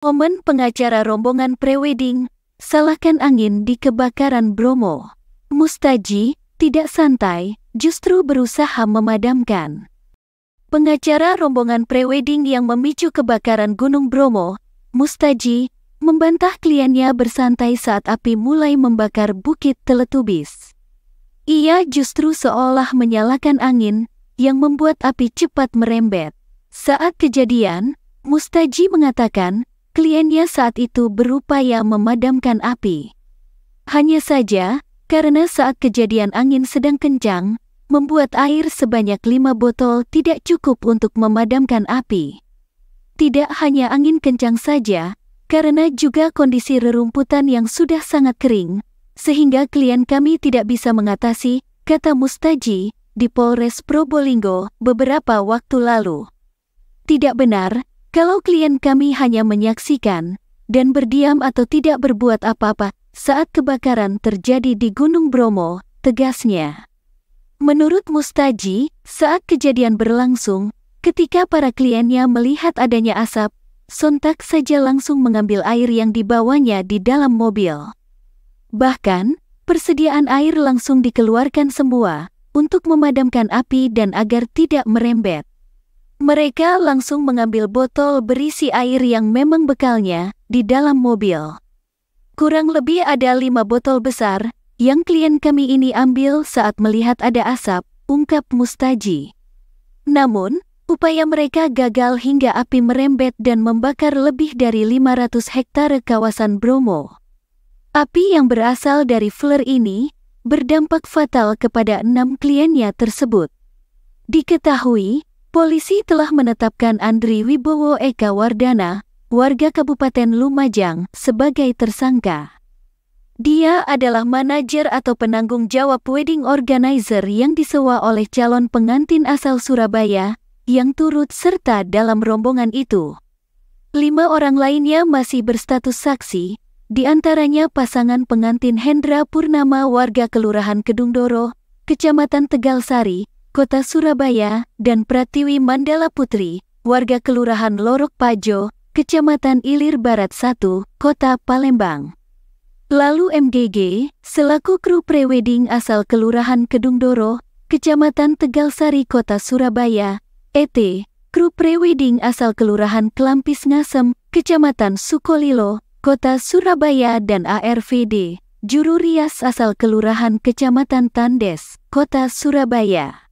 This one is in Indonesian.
Momen pengacara rombongan prewedding, salahkan angin di kebakaran Bromo. Mustaji, tidak santai, justru berusaha memadamkan. Pengacara rombongan prewedding yang memicu kebakaran Gunung Bromo, Mustaji, membantah kliennya bersantai saat api mulai membakar Bukit Teletubis. Ia justru seolah menyalakan angin yang membuat api cepat merembet. Saat kejadian, Mustaji mengatakan kliennya saat itu berupaya memadamkan api. Hanya saja, karena saat kejadian angin sedang kencang, membuat air sebanyak lima botol tidak cukup untuk memadamkan api. Tidak hanya angin kencang saja, karena juga kondisi rerumputan yang sudah sangat kering, sehingga klien kami tidak bisa mengatasi, kata Mustaji, di Polres Probolinggo beberapa waktu lalu. Tidak benar, kalau klien kami hanya menyaksikan dan berdiam atau tidak berbuat apa-apa saat kebakaran terjadi di Gunung Bromo, tegasnya. Menurut Mustaji, saat kejadian berlangsung, ketika para kliennya melihat adanya asap, sontak saja langsung mengambil air yang dibawanya di dalam mobil. Bahkan, persediaan air langsung dikeluarkan semua untuk memadamkan api dan agar tidak merembet. Mereka langsung mengambil botol berisi air yang memang bekalnya di dalam mobil. Kurang lebih ada lima botol besar yang klien kami ini ambil saat melihat ada asap, ungkap Mustaji. Namun, upaya mereka gagal hingga api merembet dan membakar lebih dari 500 hektare kawasan Bromo. Api yang berasal dari flare ini berdampak fatal kepada enam kliennya tersebut. Diketahui, Polisi telah menetapkan Andri Wibowo Eka Wardana, warga Kabupaten Lumajang, sebagai tersangka. Dia adalah manajer atau penanggung jawab wedding organizer yang disewa oleh calon pengantin asal Surabaya yang turut serta dalam rombongan itu. Lima orang lainnya masih berstatus saksi, di antaranya pasangan pengantin Hendra Purnama warga Kelurahan Kedungdoro, Kecamatan Tegalsari, Kota Surabaya, dan Pratiwi Mandala Putri, warga Kelurahan Lorok Pajo, Kecamatan Ilir Barat 1, Kota Palembang. Lalu MGG, selaku kru prewedding asal Kelurahan Kedung Doro, Kecamatan Tegalsari Kota Surabaya, ET, kru prewedding asal Kelurahan Kelampis Ngasem, Kecamatan Sukolilo, Kota Surabaya dan ARVD, juru rias asal Kelurahan Kecamatan Tandes, Kota Surabaya.